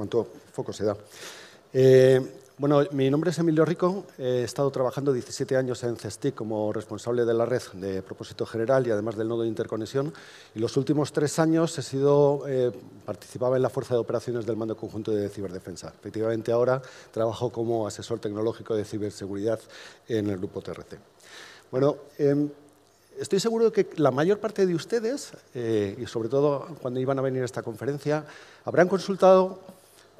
cuánto foco se da. Eh, bueno, mi nombre es Emilio Rico, he estado trabajando 17 años en CESTIC como responsable de la red de propósito general y además del nodo de interconexión y los últimos tres años he sido, eh, participaba en la Fuerza de Operaciones del Mando Conjunto de Ciberdefensa. Efectivamente ahora trabajo como asesor tecnológico de ciberseguridad en el grupo TRC. Bueno, em, estoy seguro de que la mayor parte de ustedes, eh, y sobre todo cuando iban a venir a esta conferencia, habrán consultado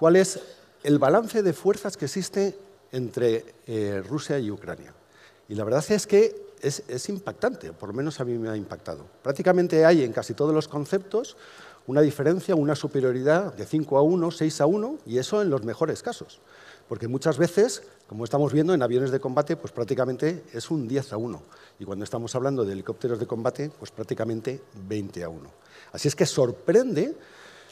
cuál es el balance de fuerzas que existe entre eh, Rusia y Ucrania. Y la verdad es que es, es, impactante, por lo menos a mí me ha impactado. Prácticamente hay en casi todos los conceptos una diferencia, una superioridad de 5 a 1, 6 a 1, y eso en los mejores casos. Porque muchas veces, como estamos viendo en aviones de combate, pues prácticamente es un 10 a 1. Y cuando estamos hablando de helicópteros de combate, pues prácticamente 20 a 1. Así es que sorprende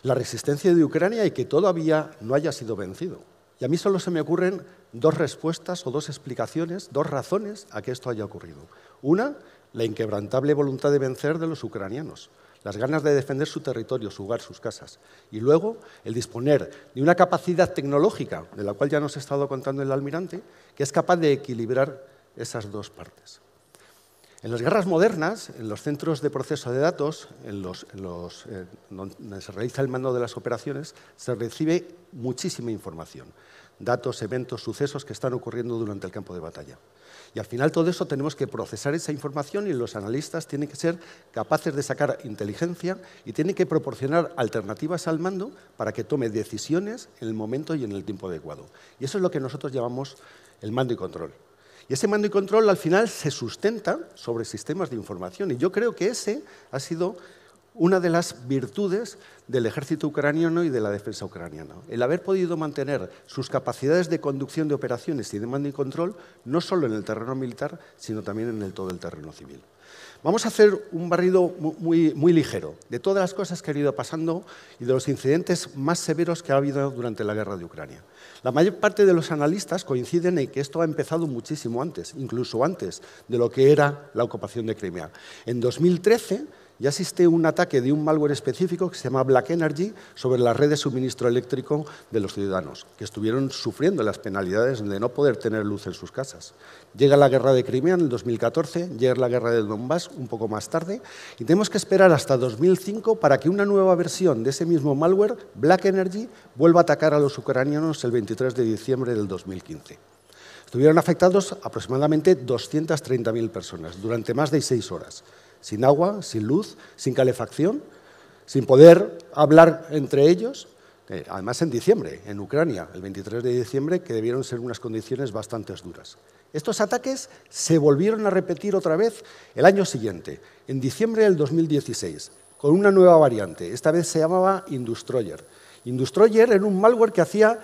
la resistencia de Ucrania y que todavía no haya sido vencido. Y a mí solo se me ocurren dos respuestas o dos explicaciones, dos razones a que esto haya ocurrido. Una, la inquebrantable voluntad de vencer de los ucranianos, las ganas de defender su territorio, su hogar, sus casas. Y luego, el disponer de una capacidad tecnológica, de la cual ya nos ha estado contando el almirante, que es capaz de equilibrar esas dos partes. En las guerras modernas, en los centros de proceso de datos, en los, eh, donde se realiza el mando de las operaciones, se recibe muchísima información, datos, eventos, sucesos que están ocurriendo durante el campo de batalla. Y al final todo eso tenemos que procesar esa información y los analistas tienen que ser capaces de sacar inteligencia y tienen que proporcionar alternativas al mando para que tome decisiones en el momento y en el tiempo adecuado. Y eso es lo que nosotros llamamos el mando y control. Y ese mando y control al final se sustenta sobre sistemas de información. Y yo creo que ese ha sido una de las virtudes del ejército ucraniano y de la defensa ucraniana. El haber podido mantener sus capacidades de conducción de operaciones y de mando y control, no solo en el terreno militar, sino también en todo el terreno civil. Vamos a hacer un barrido muy, muy, ligero de todas las cosas que han ido pasando y de los incidentes más severos que ha habido durante la guerra de Ucrania. La mayor parte de los analistas coinciden en que esto ha empezado muchísimo antes, incluso antes de lo que era la ocupación de Crimea. En 2013 ya existe un ataque de un malware específico que se llama Black Energy sobre la red de suministro eléctrico de los ciudadanos, que estuvieron sufriendo las penalidades de no poder tener luz en sus casas. Llega la guerra de Crimea en el 2014, llega la guerra del Donbass un poco más tarde, y tenemos que esperar hasta 2005 para que una nueva versión de ese mismo malware, Black Energy, vuelva a atacar a los ucranianos el 23 de diciembre del 2015. Estuvieron afectados aproximadamente 230.000 personas durante más de seis horas sin agua, sin luz, sin calefacción, sin poder hablar entre ellos. además, en diciembre, en Ucrania, el 23 de diciembre, que debieron ser unas condiciones bastante duras. Estos ataques se volvieron a repetir otra vez el año siguiente, en diciembre del 2016, con una nueva variante. Esta vez se llamaba Industroyer. Industroyer era un malware que hacía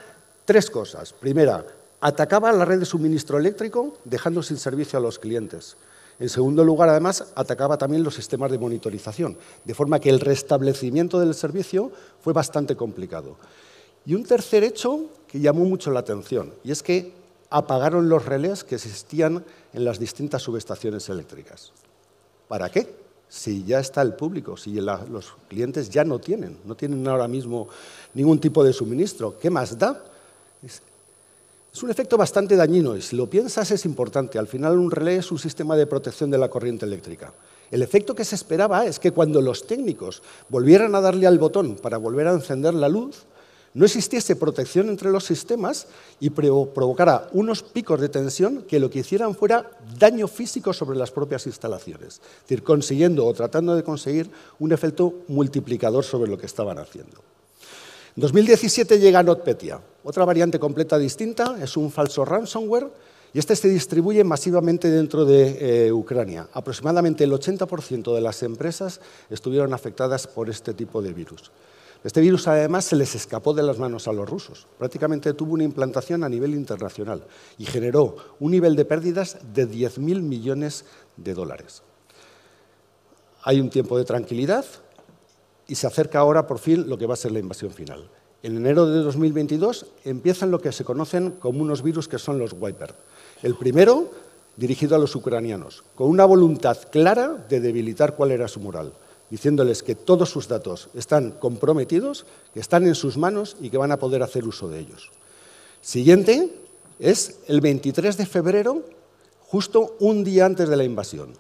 tres cosas. Primera, atacaba la red de suministro eléctrico, dejando sin servicio a los clientes. En segundo lugar, además, atacaba también los sistemas de monitorización, de forma que el restablecimiento del servicio fue bastante complicado. Y un tercer hecho que llamó mucho la atención, y es que apagaron los relés que existían en las distintas subestaciones eléctricas. ¿Para qué? Si ya está el público, si los clientes ya no tienen, no tienen ahora mismo ningún tipo de suministro, ¿qué más da? Es un efecto bastante dañino y si lo piensas es importante. Al final un relé es un sistema de protección de la corriente eléctrica. El efecto que se esperaba es que cuando los técnicos volvieran a darle al botón para volver a encender la luz, no existiese protección entre los sistemas y provocara unos picos de tensión que lo que hicieran fuera daño físico sobre las propias instalaciones, es decir, consiguiendo o tratando de conseguir un efecto multiplicador sobre lo que estaban haciendo. En 2017 llega NotPetya, otra variante completa distinta, es un falso ransomware y este se distribuye masivamente dentro de eh, Ucrania. Aproximadamente el 80% de las empresas estuvieron afectadas por este tipo de virus. Este virus además se les escapó de las manos a los rusos. Prácticamente tuvo una implantación a nivel internacional y generó un nivel de pérdidas de 10.000 millones de dólares. Hay un tiempo de tranquilidad, y se acerca ahora por fin lo que va a ser la invasión final. En enero de 2022 empiezan lo que se conocen como unos virus que son los WIPER. El primero, dirigido a los ucranianos, con una voluntad clara de debilitar cuál era su moral, diciéndoles que todos sus datos están comprometidos, que están en sus manos y que van a poder hacer uso de ellos. Siguiente es el 23 de febrero, justo un día antes de la invasión.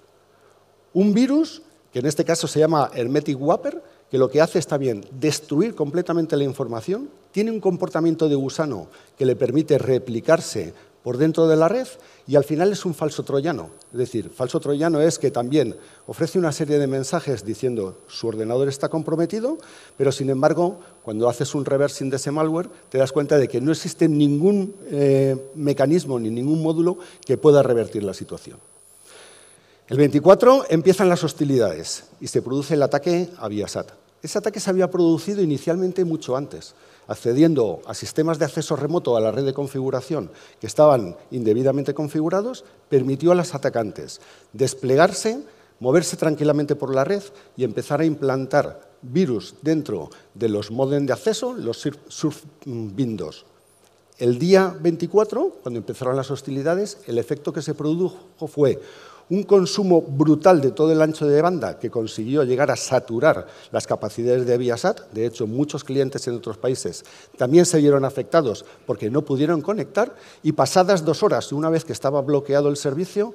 Un virus que en este caso se llama Hermetic WIPER, que lo que hace está bien destruir completamente la información, tiene un comportamiento de gusano que le permite replicarse por dentro de la red y al final es un falso troyano. Es decir, falso troyano es que también ofrece una serie de mensajes diciendo su ordenador está comprometido, pero sin embargo, cuando haces un reversing de ese malware, te das cuenta de que no existe ningún eh, mecanismo ni ningún módulo que pueda revertir la situación. El 24 empiezan las hostilidades y se produce el ataque a Viasat. Ese ataque se había producido inicialmente mucho antes, accediendo a sistemas de acceso remoto a la red de configuración que estaban indebidamente configurados, permitió a las atacantes desplegarse, moverse tranquilamente por la red y empezar a implantar virus dentro de los módems de acceso, los surf windows. El día 24, cuando empezaron las hostilidades, el efecto que se produjo fue un consumo brutal de todo el ancho de banda que consiguió llegar a saturar las capacidades de Viasat. De hecho, muchos clientes en otros países también se vieron afectados porque no pudieron conectar y pasadas dos horas, una vez que estaba bloqueado el servicio,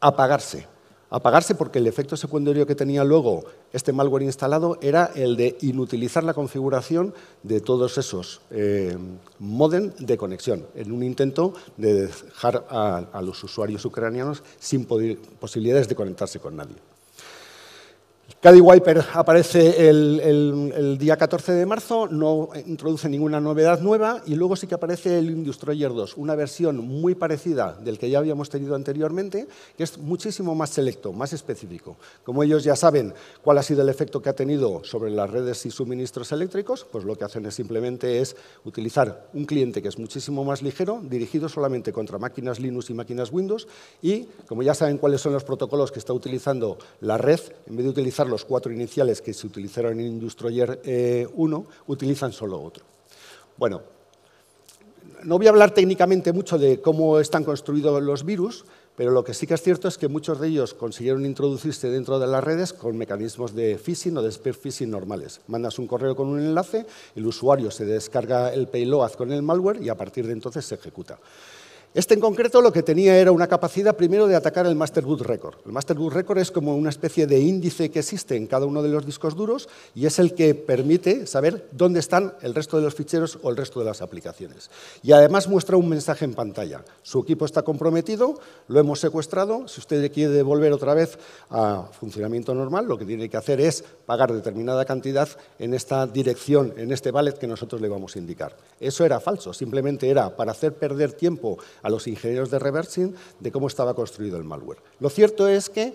apagarse apagarse porque el efecto secundario que tenía luego este malware instalado era el de inutilizar la configuración de todos esos eh, modem de conexión, en un intento de dejar a los usuarios ucranianos sin posibilidades de conectarse con nadie. Caddy Wiper aparece el, día 14 de marzo, no introduce ninguna novedad nueva y luego sí que aparece el Industroyer 2, una versión muy parecida del que ya habíamos tenido anteriormente, que es muchísimo más selecto, más específico. Como ellos ya saben cuál ha sido el efecto que ha tenido sobre las redes y suministros eléctricos, pues lo que hacen es simplemente es utilizar un cliente que es muchísimo más ligero, dirigido solamente contra máquinas Linux y máquinas Windows y como ya saben cuáles son los protocolos que está utilizando la red, en vez de utilizarlo los cuatro iniciales que se utilizaron en Industroyer 1 eh, utilizan solo otro. Bueno, no voy a hablar técnicamente mucho de cómo están construidos los virus, pero lo que sí que es cierto es que muchos de ellos consiguieron introducirse dentro de las redes con mecanismos de phishing o de spear phishing normales. Mandas un correo con un enlace, el usuario se descarga el payload con el malware y a partir de entonces se ejecuta. Este en concreto lo que tenía era una capacidad primero de atacar el Master Boot Record. El Master Boot Record es como una especie de índice que existe en cada uno de los discos duros y es el que permite saber dónde están el resto de los ficheros o el resto de las aplicaciones. Y además muestra un mensaje en pantalla. Su equipo está comprometido, lo hemos secuestrado, si usted quiere volver otra vez a funcionamiento normal, lo que tiene que hacer es pagar determinada cantidad en esta dirección, en este ballet que nosotros le vamos a indicar. Eso era falso, simplemente era para hacer perder tiempo a los ingenieros de reversing de cómo estaba construido el malware. Lo cierto es que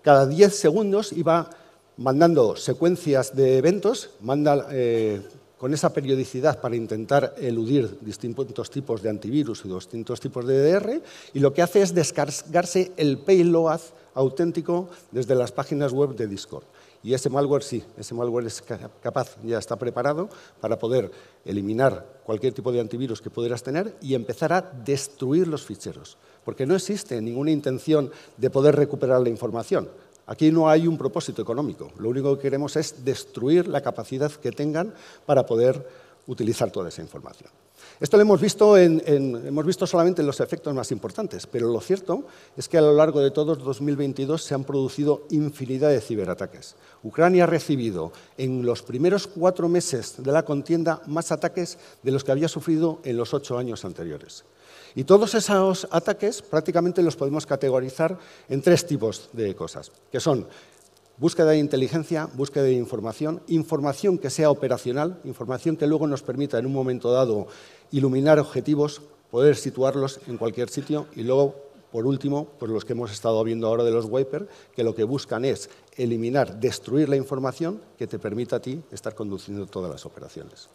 cada 10 segundos iba mandando secuencias de eventos, manda eh, con esa periodicidad para intentar eludir distintos tipos de antivirus y distintos tipos de e DDR, y lo que hace es descargarse el payload auténtico desde las páginas web de Discord. Y ese malware sí, ese malware es capaz, ya está preparado para poder eliminar cualquier tipo de antivirus que pudieras tener y empezar a destruir los ficheros. Porque no existe ninguna intención de poder recuperar la información. Aquí no hay un propósito económico, lo único que queremos es destruir la capacidad que tengan para poder utilizar toda esa información. Esto lo hemos visto, solamente en los efectos más importantes, pero lo cierto es que a lo largo de todos 2022 se han producido infinidad de ciberataques. Ucrania ha recibido en los primeros cuatro meses de la contienda más ataques de los que había sufrido en los ocho años anteriores. Y todos esos ataques prácticamente los podemos categorizar en tres tipos de cosas, que son búsqueda de inteligencia, búsqueda de información, información que sea operacional, información que luego nos permita en un momento dado iluminar objetivos, poder situarlos en cualquier sitio y luego, por último, por pues los que hemos estado viendo ahora de los wiper, que lo que buscan es eliminar, destruir la información que te permita a ti estar conduciendo todas las operaciones.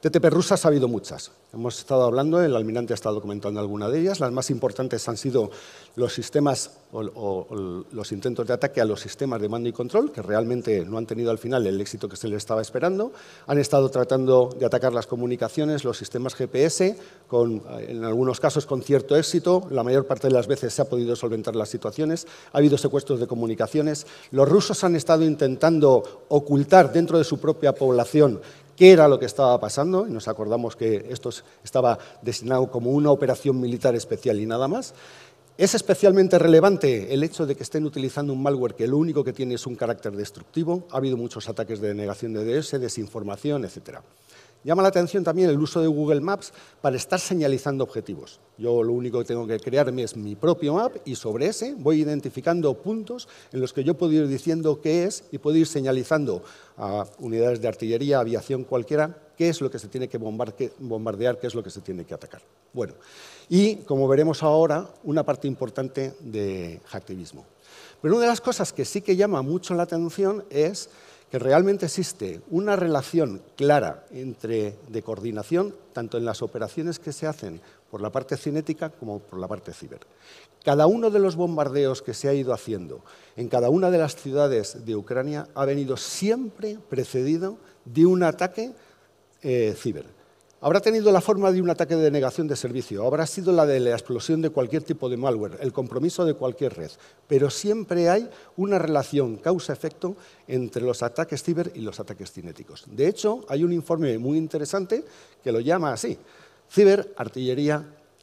TTP rusas ha habido muchas. Hemos estado hablando, el almirante ha estado comentando alguna de ellas. Las más importantes han sido los sistemas o, los intentos de ataque a los sistemas de mando y control, que realmente no han tenido al final el éxito que se les estaba esperando. Han estado tratando de atacar las comunicaciones, los sistemas GPS, con, eh, en algunos casos con cierto éxito. La mayor parte de las veces se ha podido solventar las situaciones. Ha habido secuestros de comunicaciones. Los rusos han estado intentando ocultar dentro de su propia población qué era lo que estaba pasando, y nos acordamos que esto estaba designado como una operación militar especial y nada más. Es especialmente relevante el hecho de que estén utilizando un malware que lo único que tiene es un carácter destructivo. Ha habido muchos ataques de denegación de DS, desinformación, etcétera. Llama la atención también el uso de Google Maps para estar señalizando objetivos. Yo lo único que tengo que crearme es mi propio map y sobre ese voy identificando puntos en los que yo puedo ir diciendo qué es y puedo ir señalizando a unidades de artillería, aviación, cualquiera, qué es lo que se tiene que bombardear, qué es lo que se tiene que atacar. Bueno, y como veremos ahora, una parte importante de hacktivismo. Pero una de las cosas que sí que llama mucho la atención es que realmente existe una relación clara entre, de coordinación tanto en las operaciones que se hacen por la parte cinética como por la parte ciber. Cada uno de los bombardeos que se ha ido haciendo en cada una de las ciudades de Ucrania ha venido siempre precedido de un ataque eh, ciber habrá tenido la forma de un ataque de negación de servicio, habrá sido la de la explosión de cualquier tipo de malware, el compromiso de cualquier red, pero siempre hay una relación causa-efecto entre los ataques ciber y los ataques cinéticos. De hecho, hay un informe muy interesante que lo llama así, ciber, artillería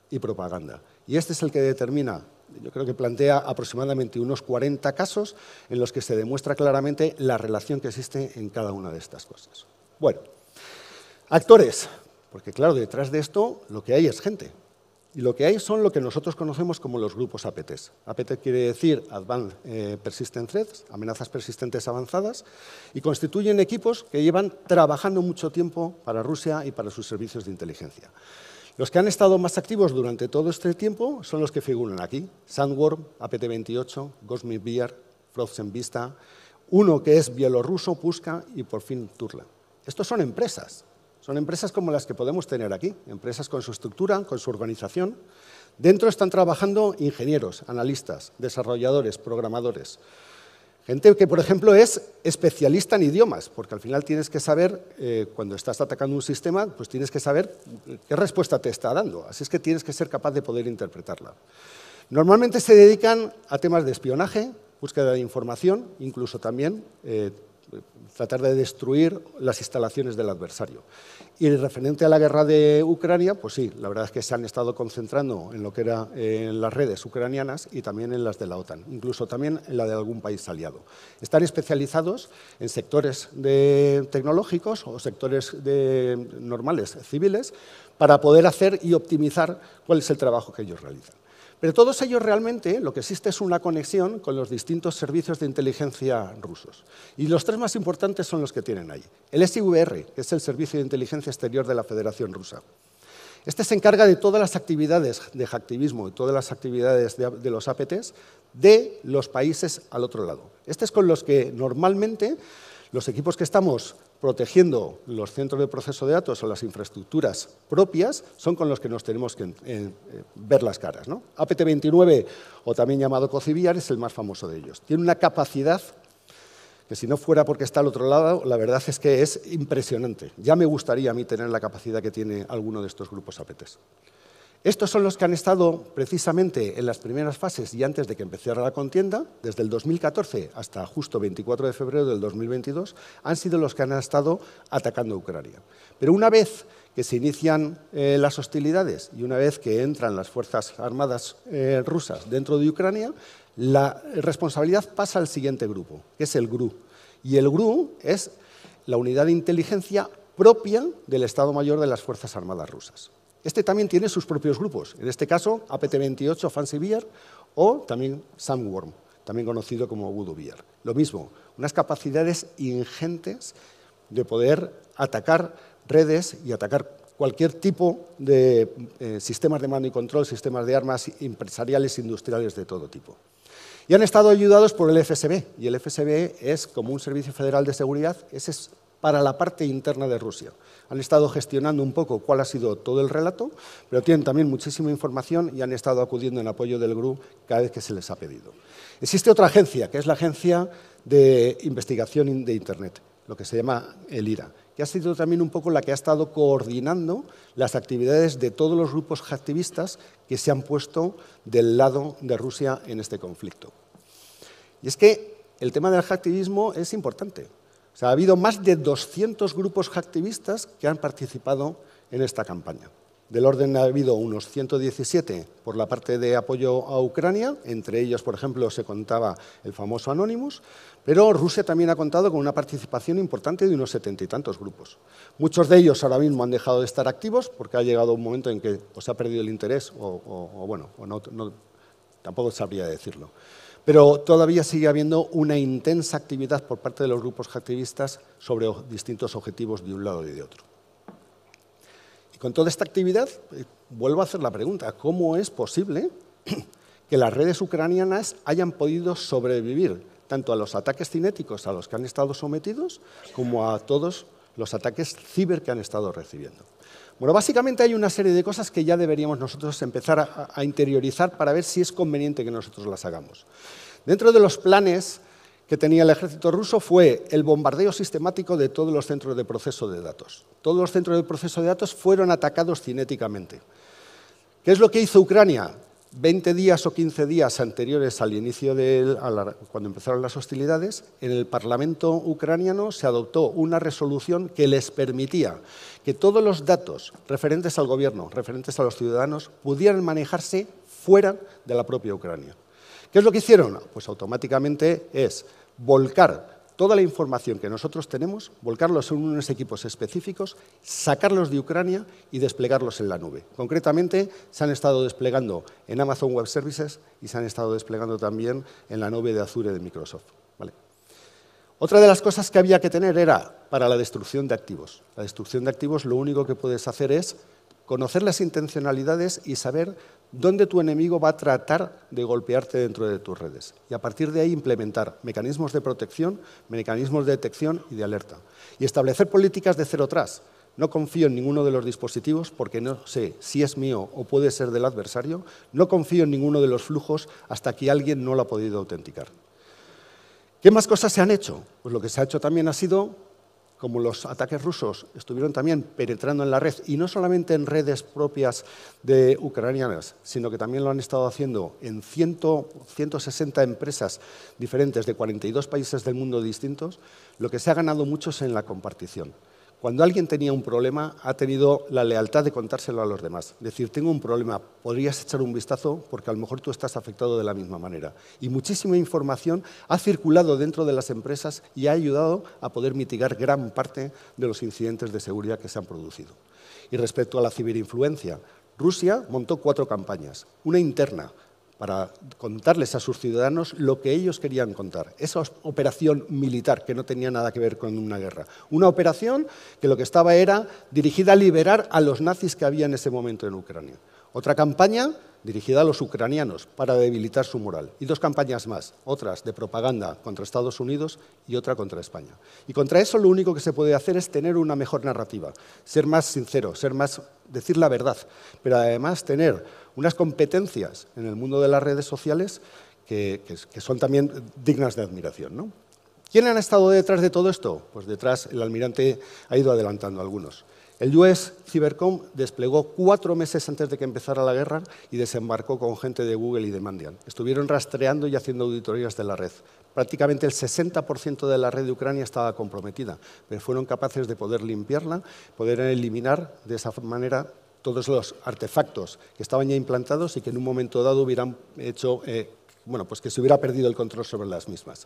y propaganda. Y este es el que determina yo creo que plantea aproximadamente unos 40 casos en los que se demuestra claramente la relación que existe en cada una de estas cosas. Bueno, actores. Porque claro, detrás de esto lo que hay es gente. Y lo que hay son lo que nosotros conocemos como los grupos APTs. APT quiere decir Advanced eh, Persistent Threats, amenazas persistentes avanzadas, y constituyen equipos que llevan trabajando mucho tiempo para Rusia y para sus servicios de inteligencia. Los que han estado más activos durante todo este tiempo son los que figuran aquí. Sandworm, APT-28, Gosmic Beer, Frozen Vista, uno que es bielorruso, Puska y por fin Turla. Estos son empresas, son empresas como las que podemos tener aquí, empresas con su estructura, con su organización. Dentro están trabajando ingenieros, analistas, desarrolladores, programadores. Gente que, por ejemplo, es especialista en idiomas, porque al final tienes que saber, eh, cuando estás atacando un sistema, pues tienes que saber qué respuesta te está dando. Así es que tienes que ser capaz de poder interpretarla. Normalmente se dedican a temas de espionaje, búsqueda de información, incluso también eh, tratar de destruir las instalaciones del adversario. Y referente a la guerra de Ucrania, pues sí, la verdad es que se han estado concentrando en lo que eran eh, las redes ucranianas y también en las de la OTAN, incluso también en la de algún país aliado. Están especializados en sectores tecnológicos o sectores normales civiles para poder hacer y optimizar cuál es el trabajo que ellos realizan. Pero todos ellos realmente lo que existe es una conexión con los distintos servicios de inteligencia rusos. Y los tres más importantes son los que tienen ahí. El SIVR, que es el Servicio de Inteligencia Exterior de la Federación Rusa. Este se encarga de todas las actividades de hacktivismo y todas las actividades de, los APTs de los países al otro lado. Este es con los que normalmente los equipos que estamos protegiendo los centros de proceso de datos o las infraestructuras propias, son con los que nos tenemos que eh, ver las caras. apt APT29, o también llamado CoCiviar, es el más famoso de ellos. Tiene una capacidad que si no fuera porque está al otro lado, la verdad es que es impresionante. Ya me gustaría a mí tener la capacidad que tiene alguno de estos grupos APTs. Estos son los que han estado precisamente en las primeras fases y antes de que empezara la contienda, desde el 2014 hasta justo 24 de febrero del 2022, han sido los que han estado atacando a Ucrania. Pero una vez que se inician eh, las hostilidades y una vez que entran las Fuerzas Armadas eh, rusas dentro de Ucrania, la responsabilidad pasa al siguiente grupo, que es el GRU. Y el GRU es la unidad de inteligencia propia del Estado Mayor de las Fuerzas Armadas rusas. Este también tiene sus propios grupos, en este caso APT28 Fancy Beer o también Sandworm, también conocido como Voodoo Beer. Lo mismo, unas capacidades ingentes de poder atacar redes y atacar cualquier tipo de eh, sistemas de mando y control, sistemas de armas empresariales, industriales de todo tipo. Y han estado ayudados por el FSB, y el FSB es como un servicio federal de seguridad, ese es para la parte interna de Rusia. Han estado gestionando un poco cuál ha sido todo el relato, pero tienen también muchísima información y han estado acudiendo en apoyo del GRU cada vez que se les ha pedido. Existe otra agencia, que es la Agencia de Investigación de Internet, lo que se llama el IRA, que ha sido también un poco la que ha estado coordinando las actividades de todos los grupos activistas que se han puesto del lado de Rusia en este conflicto. Y es que el tema del hacktivismo es importante. O ha habido más de 200 grupos activistas que han participado en esta campaña. Del orden ha habido unos 117 por la parte de apoyo a Ucrania, entre ellos, por ejemplo, se contaba el famoso Anonymous, pero Rusia también ha contado con una participación importante de unos setenta y tantos grupos. Muchos de ellos ahora mismo han dejado de estar activos porque ha llegado un momento en que o se ha perdido el interés o, bueno, tampoco sabría decirlo. Pero todavía sigue habiendo una intensa actividad por parte de los grupos activistas sobre distintos objetivos de un lado y de otro. Y con toda esta actividad, eh, vuelvo a hacer la pregunta, ¿cómo es posible que las redes ucranianas hayan podido sobrevivir tanto a los ataques cinéticos a los que han estado sometidos como a todos los ataques ciber que han estado recibiendo? Bueno, básicamente hay una serie de cosas que ya deberíamos nosotros empezar a, interiorizar para ver si es conveniente que nosotros las hagamos. Dentro de los planes que tenía el ejército ruso fue el bombardeo sistemático de todos los centros de proceso de datos. Todos los centros de proceso de datos fueron atacados cinéticamente. ¿Qué es lo que hizo Ucrania? Veinte días o quince días anteriores al inicio de cuando empezaron las hostilidades, en el Parlamento ucraniano se adoptó una resolución que les permitía que todos los datos referentes al gobierno, referentes a los ciudadanos, pudieran manejarse fuera de la propia Ucrania. ¿Qué es lo que hicieron? Pues automáticamente es volcar toda la información que nosotros tenemos, volcarlos en unos equipos específicos, sacarlos de Ucrania y desplegarlos en la nube. Concretamente, se han estado desplegando en Amazon Web Services y se han estado desplegando también en la nube de Azure de Microsoft. Otra de las cosas que había que tener era para la destrucción de activos. La destrucción de activos lo único que puedes hacer es conocer las intencionalidades y saber dónde tu enemigo va a tratar de golpearte dentro de tus redes. Y a partir de ahí implementar mecanismos de protección, mecanismos de detección y de alerta. Y establecer políticas de cero atrás. No confío en ninguno de los dispositivos porque no sé si es mío o puede ser del adversario. No confío en ninguno de los flujos hasta que alguien no lo ha podido autenticar. ¿Qué más cosas se han hecho? Pues lo que se ha hecho también ha sido como los ataques rusos estuvieron también penetrando en la red, y no solamente en redes propias de ucranianas, sino que también lo han estado haciendo en 160 empresas diferentes de 42 países del mundo distintos, lo que se ha ganado mucho es en la compartición. Cuando alguien tenía un problema, ha tenido la lealtad de contárselo a los demás. Decir, tengo un problema, podrías echar un vistazo porque a lo mejor tú estás afectado de la misma manera. Y muchísima información ha circulado dentro de las empresas y ha ayudado a poder mitigar gran parte de los incidentes de seguridad que se han producido. Y respecto a la ciberinfluencia, Rusia montó cuatro campañas. Una interna, para contarles a sus ciudadanos lo que ellos querían contar. Esa operación militar que no tenía nada que ver con una guerra. Una operación que lo que estaba era dirigida a liberar a los nazis que había en ese momento en Ucrania. Otra campaña dirigida a los ucranianos para debilitar su moral, y dos campañas más, otras de propaganda contra Estados Unidos y otra contra España. Y contra eso lo único que se puede hacer es tener una mejor narrativa, ser más sincero, ser más decir la verdad, pero además tener unas competencias en el mundo de las redes sociales que, son también dignas de admiración. ¿no? ¿Quién han estado detrás de todo esto? Pues detrás el almirante ha ido adelantando algunos. El US Cybercom desplegó cuatro meses antes de que empezara la guerra y desembarcó con gente de Google y de Mandiant. Estuvieron rastreando y haciendo auditorías de la red. Prácticamente el 60% de la red de Ucrania estaba comprometida, pero fueron capaces de poder limpiarla, poder eliminar de esa manera todos los artefactos que estaban ya implantados y que en un momento dado hubieran hecho, eh, bueno, pues que se hubiera perdido el control sobre las mismas.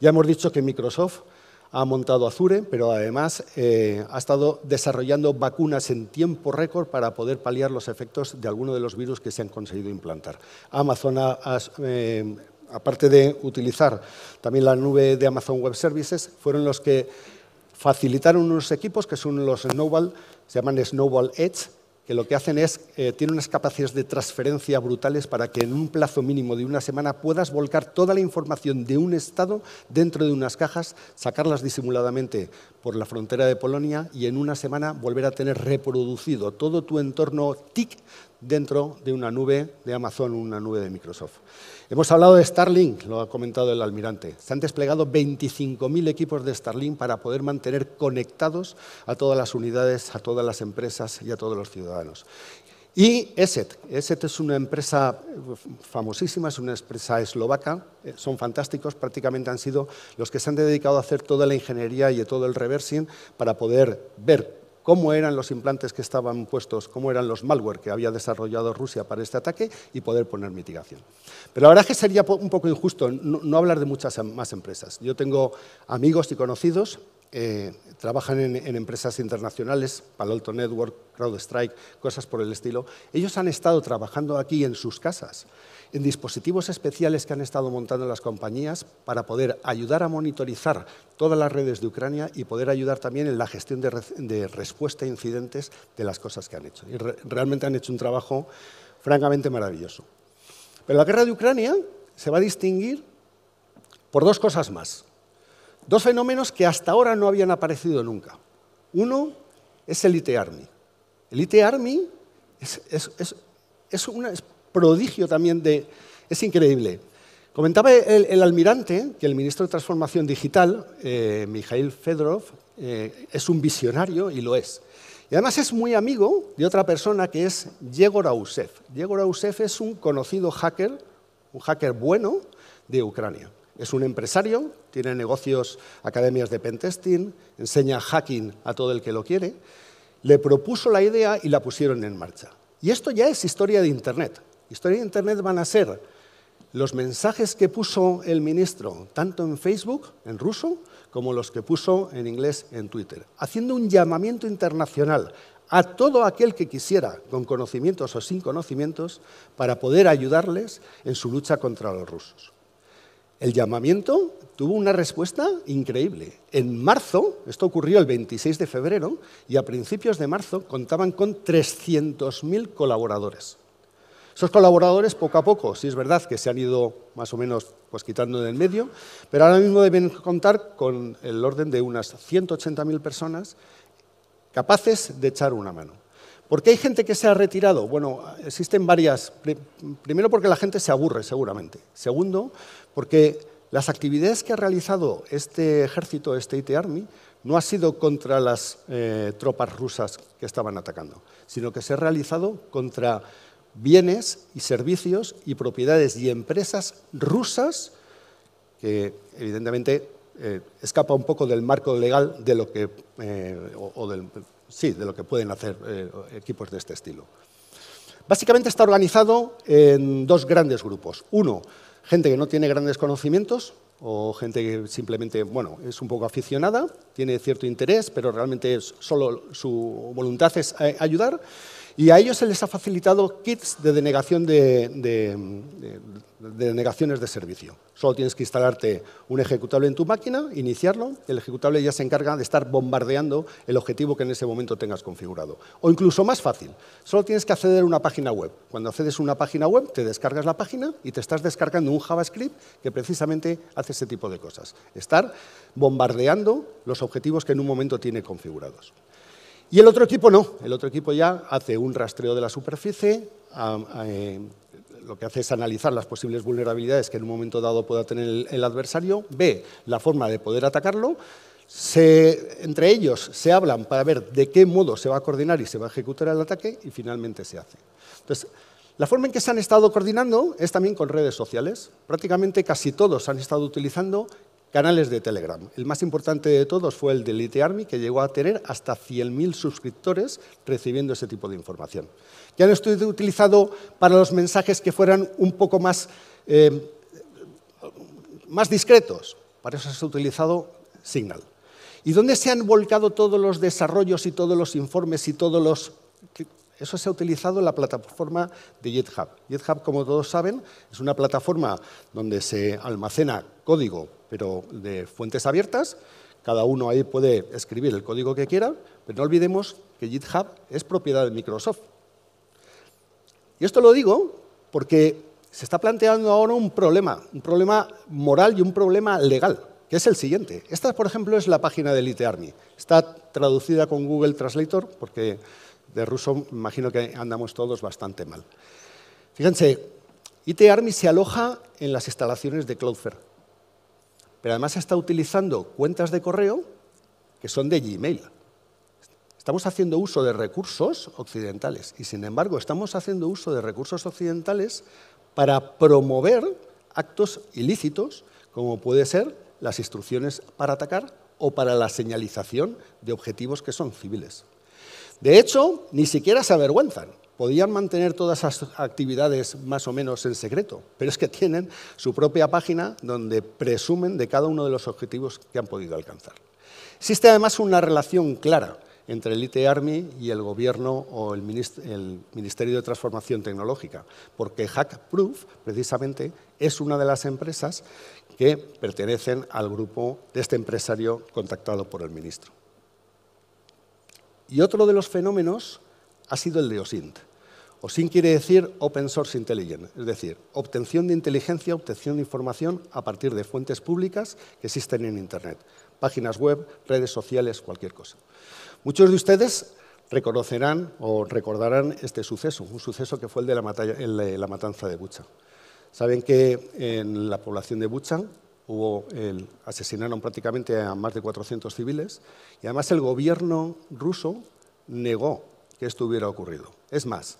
Ya hemos dicho que Microsoft ha montado Azure, pero además eh, ha estado desarrollando vacunas en tiempo récord para poder paliar los efectos de algunos de los virus que se han conseguido implantar. Amazon eh, aparte de utilizar también la nube de Amazon Web Services, fueron los que facilitaron unos equipos que son los Snowball, se llaman Snowball Edge, que lo que hacen es, eh, tienen unas capacidades de transferencia brutales para que en un plazo mínimo de una semana puedas volcar toda la información de un estado dentro de unas cajas, sacarlas disimuladamente por la frontera de Polonia y en una semana volver a tener reproducido todo tu entorno TIC dentro de una nube de Amazon, una nube de Microsoft. Hemos hablado de Starlink, lo ha comentado el almirante. Se han desplegado 25.000 equipos de Starlink para poder mantener conectados a todas las unidades, a todas las empresas y a todos los ciudadanos. Y ESET. ESET es una empresa famosísima, es una empresa eslovaca, eh, son fantásticos, prácticamente han sido los que se han dedicado a hacer toda la ingeniería y todo el reversing para poder ver cómo eran los implantes que estaban puestos, cómo eran los malware que había desarrollado Rusia para este ataque y poder poner mitigación. Pero la verdad es que sería un poco injusto no, no hablar de muchas em-, más empresas. Yo tengo amigos y conocidos eh, trabajan en, empresas internacionales, Palo Alto Network, CrowdStrike, cosas por el estilo, ellos han estado trabajando aquí en sus casas, en dispositivos especiales que han estado montando las compañías para poder ayudar a monitorizar todas las redes de Ucrania y poder ayudar también en la gestión de, respuesta a incidentes de las cosas que han hecho. Y realmente han hecho un trabajo francamente maravilloso. Pero la guerra de Ucrania se va a distinguir por dos cosas más dos fenómenos que hasta ahora no habían aparecido nunca. Uno es el IT Army. El IT Army es, un prodigio también de... Es increíble. Comentaba el, almirante que el ministro de Transformación Digital, eh, Mikhail Fedorov, eh, es un visionario y lo es. Y además es muy amigo de otra persona que es Yegor Ausev. Yegor Ausev es un conocido hacker, un hacker bueno de Ucrania es un empresario, tiene negocios, academias de pentesting, enseña hacking a todo el que lo quiere. Le propuso la idea y la pusieron en marcha. Y esto ya es historia de Internet. Historia de Internet van a ser los mensajes que puso el ministro, tanto en Facebook, en ruso, como los que puso en inglés en Twitter, haciendo un llamamiento internacional a todo aquel que quisiera, con conocimientos o sin conocimientos, para poder ayudarles en su lucha contra los rusos. El llamamiento tuvo una respuesta increíble. En marzo, esto ocurrió el 26 de febrero, y a principios de marzo contaban con 300.000 colaboradores. Esos colaboradores poco a poco, sí es verdad que se han ido más o menos pues, quitando el medio, pero ahora mismo deben contar con el orden de unas 180.000 personas capaces de echar una mano. ¿Por qué hay gente que se ha retirado? Bueno, existen varias. Primero porque la gente se aburre, seguramente. Segundo, porque las actividades que ha realizado este ejército, este IT Army, no ha sido contra las eh, tropas rusas que estaban atacando, sino que se ha realizado contra bienes y servicios y propiedades y empresas rusas que evidentemente eh, escapa un poco del marco legal de lo que, eh, del, sí, de lo que pueden hacer eh, equipos de este estilo. Básicamente está organizado en dos grandes grupos. Uno, gente que no tiene grandes conocimientos o gente que simplemente bueno, es un poco aficionada, tiene cierto interés, pero realmente es solo su voluntad es eh, ayudar. Y a ellos se les ha facilitado kits de denegación de, denegaciones de servicio. Solo tienes que instalarte un ejecutable en tu máquina, iniciarlo, el ejecutable ya se encarga de estar bombardeando el objetivo que en ese momento tengas configurado. O incluso más fácil, solo tienes que acceder a una página web. Cuando accedes a una página web, te descargas la página y te estás descargando un JavaScript que precisamente hace ese tipo de cosas. Estar bombardeando los objetivos que en un momento tiene configurados. Y el otro equipo no, el otro equipo ya hace un rastreo de la superficie, eh, lo que hace es analizar las posibles vulnerabilidades que en un momento dado pueda tener el, adversario, ve la forma de poder atacarlo, entre ellos se hablan para ver de qué modo se va a coordinar y se va a ejecutar el ataque y finalmente se hace. Entonces, la forma en que se han estado coordinando es también con redes sociales. Prácticamente casi todos han estado utilizando Canales de Telegram. El más importante de todos fue el de Elite Army, que llegó a tener hasta 100.000 suscriptores recibiendo ese tipo de información. Ya no estoy utilizado para los mensajes que fueran un poco más, eh, más discretos. Para eso se ha utilizado Signal. ¿Y dónde se han volcado todos los desarrollos y todos los informes y todos los eso se ha utilizado en la plataforma de GitHub. GitHub, como todos saben, es una plataforma donde se almacena código, pero de fuentes abiertas. Cada uno ahí puede escribir el código que quiera, pero no olvidemos que GitHub es propiedad de Microsoft. Y esto lo digo porque se está planteando ahora un problema, un problema moral y un problema legal, que es el siguiente. Esta, por ejemplo, es la página de IT Army. Está traducida con Google Translator porque de ruso imagino que andamos todos bastante mal. Fíjense, IT Army se aloja en las instalaciones de Cloudflare, pero además está utilizando cuentas de correo que son de Gmail. Estamos haciendo uso de recursos occidentales y, sin embargo, estamos haciendo uso de recursos occidentales para promover actos ilícitos, como puede ser las instrucciones para atacar o para la señalización de objetivos que son civiles. De hecho, ni siquiera se avergüenzan. Podían mantener todas esas actividades más o menos en secreto, pero es que tienen su propia página donde presumen de cada uno de los objetivos que han podido alcanzar. Existe además una relación clara entre el IT Army y el Gobierno o el, Ministerio de Transformación Tecnológica, porque Hackproof, precisamente, es una de las empresas que pertenecen al grupo de este empresario contactado por el ministro. Y otro de los fenómenos ha sido el de OSINT. OSINT quiere decir Open Source Intelligence, es decir, obtención de inteligencia, obtención de información a partir de fuentes públicas que existen en Internet, páginas web, redes sociales, cualquier cosa. Muchos de ustedes reconocerán o recordarán este suceso, un suceso que fue el de la, la matanza de Bucha. Saben que en la población de Bucha el, asesinaron prácticamente a más de 400 civiles y además el gobierno ruso negó que esto hubiera ocurrido. Es más,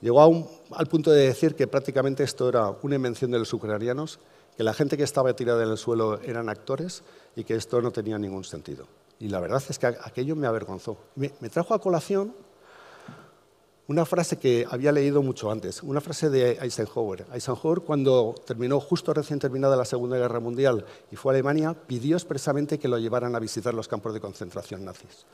llegó al punto de decir que prácticamente esto era una invención de los ucranianos, que la gente que estaba tirada en el suelo eran actores y que esto no tenía ningún sentido. Y la verdad es que aquello me avergonzó. me trajo a colación una frase que había leído mucho antes, una frase de Eisenhower. Eisenhower, cuando terminó, justo recién terminada la Segunda Guerra Mundial y fue a Alemania, pidió expresamente que lo llevaran a visitar los campos de concentración nazis.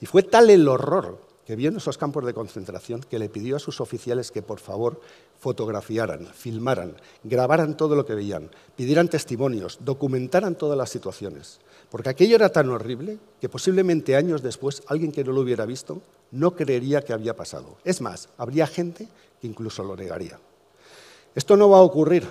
Y fue tal el horror que vio en esos campos de concentración que le pidió a sus oficiales que por favor fotografiaran, filmaran, grabaran todo lo que veían, pidieran testimonios, documentaran todas las situaciones. Porque aquello era tan horrible que posiblemente años después alguien que no lo hubiera visto no creería que había pasado. Es más, habría gente que incluso lo negaría. Esto no va a ocurrir,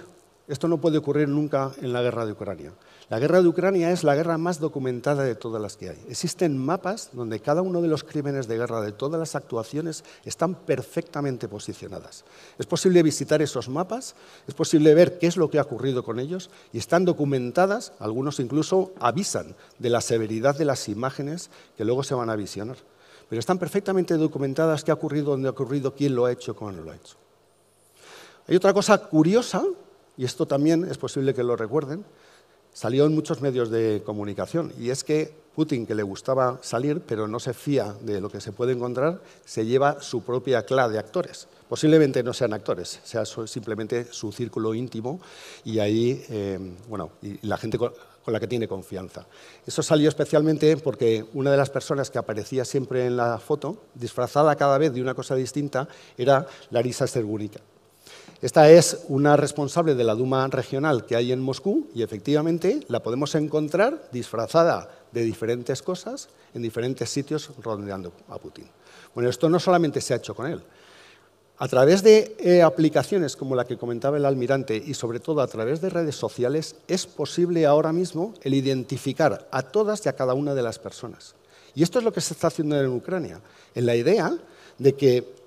esto no puede ocurrir nunca en la guerra de Ucrania. La guerra de Ucrania es la guerra más documentada de todas las que hay. Existen mapas donde cada uno de los crímenes de guerra, de todas las actuaciones, están perfectamente posicionadas. Es posible visitar esos mapas, es posible ver qué es lo que ha ocurrido con ellos y están documentadas, algunos incluso avisan de la severidad de las imágenes que luego se van a visionar. Pero están perfectamente documentadas qué ha ocurrido, dónde ha ocurrido, quién lo ha hecho, cómo lo ha hecho. Hay otra cosa curiosa, y esto también es posible que lo recuerden, salió en muchos medios de comunicación. Y es que Putin, que le gustaba salir, pero no se fía de lo que se puede encontrar, se lleva su propia clave de actores. Posiblemente no sean actores, sea simplemente su círculo íntimo y ahí, eh, bueno, la gente con, la que tiene confianza. Eso salió especialmente porque una de las personas que aparecía siempre en la foto, disfrazada cada vez de una cosa distinta, era Larisa Sergunica. Esta es una responsable de la Duma regional que hay en Moscú y efectivamente la podemos encontrar disfrazada de diferentes cosas en diferentes sitios rodeando a Putin. Bueno, esto no solamente se ha hecho con él. A través de eh, aplicaciones como la que comentaba el almirante y sobre todo a través de redes sociales es posible ahora mismo el identificar a todas y a cada una de las personas. Y esto es lo que se está haciendo en Ucrania, en la idea de que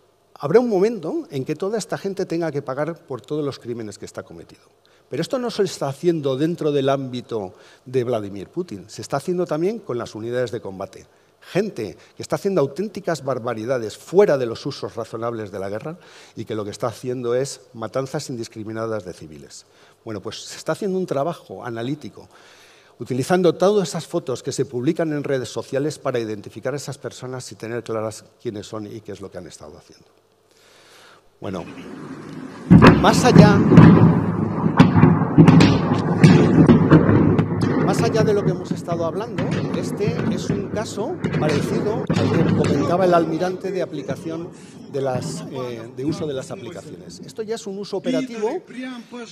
habrá un momento en que toda esta gente tenga que pagar por todos los crímenes que está cometido. Pero esto no se está haciendo dentro del ámbito de Vladimir Putin, se está haciendo también con las unidades de combate. Gente que está haciendo auténticas barbaridades fuera de los usos razonables de la guerra y que lo que está haciendo es matanzas indiscriminadas de civiles. Bueno, pues se está haciendo un trabajo analítico, utilizando todas esas fotos que se publican en redes sociales para identificar a esas personas y tener claras quiénes son y qué es lo que han estado haciendo. Bueno, más allá más allá de lo que hemos estado hablando, este es un caso parecido al que comentaba el almirante de aplicación eh, de, uso de las aplicaciones. Esto ya es un uso operativo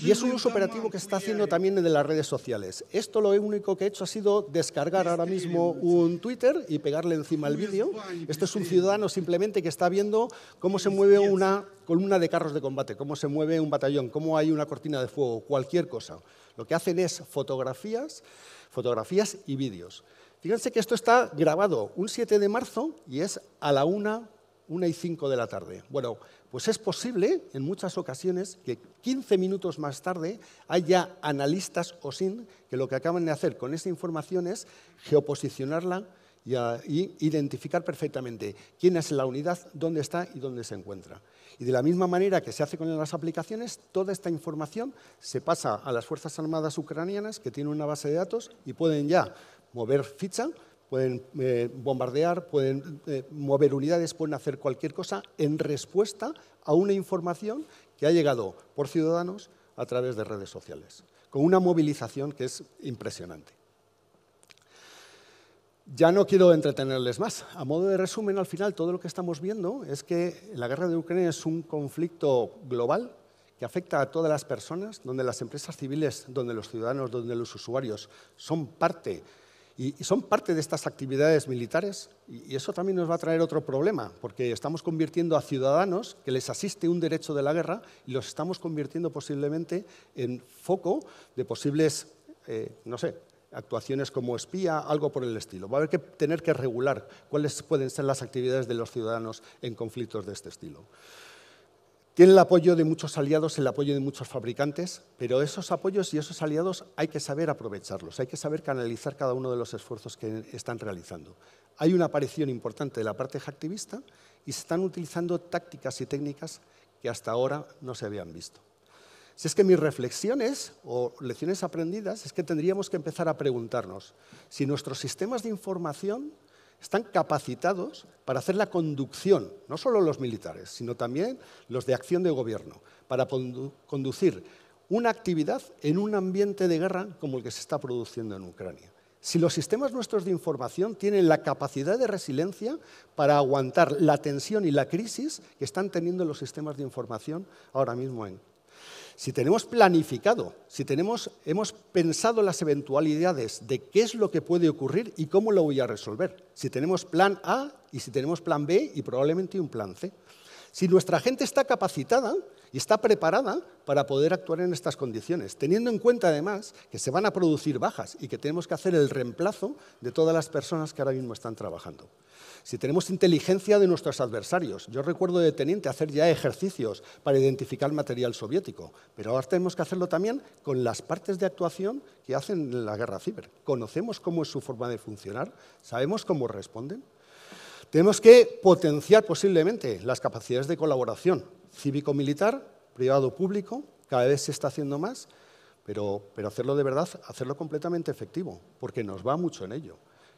y es un uso operativo que está haciendo también en las redes sociales. Esto lo único que he hecho ha sido descargar ahora mismo un Twitter y pegarle encima el vídeo. Esto es un ciudadano simplemente que está viendo cómo se mueve una columna de carros de combate, cómo se mueve un batallón, cómo hay una cortina de fuego, cualquier cosa. Lo que hacen es fotografías, fotografías y vídeos. Fíjense que esto está grabado un 7 de marzo y es a la 1, 1 y 5 de la tarde. Bueno, pues es posible en muchas ocasiones que 15 minutos más tarde haya analistas o sin que lo que acaban de hacer con esa información es geoposicionarla y, identificar perfectamente quién es la unidad, dónde está y dónde se encuentra. Y de la misma manera que se hace con las aplicaciones, toda esta información se pasa a las Fuerzas Armadas ucranianas que tienen una base de datos y pueden ya mover ficha, pueden eh, bombardear, pueden eh, mover unidades, pueden hacer cualquier cosa en respuesta a una información que ha llegado por ciudadanos a través de redes sociales, con una movilización que es impresionante. Ya no quiero entretenerles más. A modo de resumen, al final todo lo que estamos viendo es que la guerra de Ucrania es un conflicto global que afecta a todas las personas, donde las empresas civiles, donde los ciudadanos, donde los usuarios son parte y son parte de estas actividades militares y eso también nos va a traer otro problema, porque estamos convirtiendo a ciudadanos que les asiste un derecho de la guerra y los estamos convirtiendo posiblemente en foco de posibles, eh, no sé, actuaciones como espía, algo por el estilo. Va a haber que tener que regular cuáles pueden ser las actividades de los ciudadanos en conflictos de este estilo. Tiene el apoyo de muchos aliados, el apoyo de muchos fabricantes, pero esos apoyos y esos aliados hay que saber aprovecharlos, hay que saber canalizar cada uno de los esfuerzos que están realizando. Hay una aparición importante de la parte activista y se están utilizando tácticas y técnicas que hasta ahora no se habían visto. Si es que mis reflexiones o lecciones aprendidas es que tendríamos que empezar a preguntarnos si nuestros sistemas de información están capacitados para hacer la conducción, no solo los militares, sino también los de acción de gobierno, para conducir una actividad en un ambiente de guerra como el que se está produciendo en Ucrania. Si los sistemas nuestros de información tienen la capacidad de resiliencia para aguantar la tensión y la crisis que están teniendo los sistemas de información ahora mismo en si tenemos planificado, si tenemos, hemos pensado las eventualidades de qué es lo que puede ocurrir y cómo lo voy a resolver, si tenemos plan A y si tenemos plan B y probablemente un plan C si nuestra gente está capacitada y está preparada para poder actuar en estas condiciones, teniendo en cuenta además que se van a producir bajas y que tenemos que hacer el reemplazo de todas las personas que ahora mismo están trabajando. Si tenemos inteligencia de nuestros adversarios, yo recuerdo de teniente hacer ya ejercicios para identificar material soviético, pero ahora tenemos que hacerlo también con las partes de actuación que hacen en la guerra ciber. Conocemos cómo es su forma de funcionar, sabemos cómo responden. Tenemos que potenciar posiblemente las capacidades de colaboración cívico-militar, privado-público, cada vez se está haciendo más, pero, hacerlo de verdad, hacerlo completamente efectivo, porque nos va mucho en ello.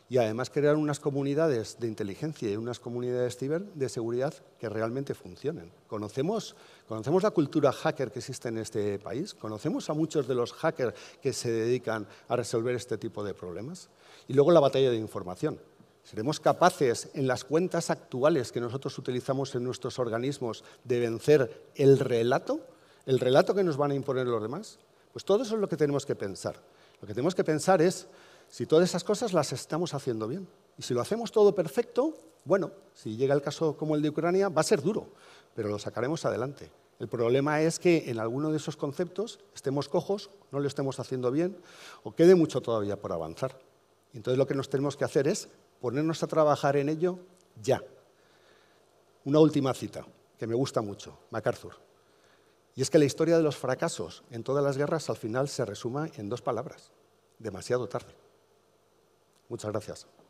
Y además crear unas comunidades de inteligencia y unas comunidades ciber de seguridad que realmente funcionen. Conocemos, conocemos la cultura hacker que existe en este país, conocemos a muchos de los hackers que se dedican a resolver este tipo de problemas. Y luego la batalla de información. ¿Seremos capaces en las cuentas actuales que nosotros utilizamos en nuestros organismos de vencer el relato? ¿El relato que nos van a imponer los demás? Pues todo eso es lo que tenemos que pensar. Lo que tenemos que pensar es si todas esas cosas las estamos haciendo bien. Y si lo hacemos todo perfecto, bueno, si llega el caso como el de Ucrania, va a ser duro, pero lo sacaremos adelante. El problema es que en alguno de esos conceptos estemos cojos, no lo estemos haciendo bien o quede mucho todavía por avanzar. Entonces lo que nos tenemos que hacer es ponernos a trabajar en ello ya. Una última cita que me gusta mucho, MacArthur. Y es que la historia de los fracasos en todas las guerras al final se resuma en dos palabras. Demasiado tarde. Muchas gracias.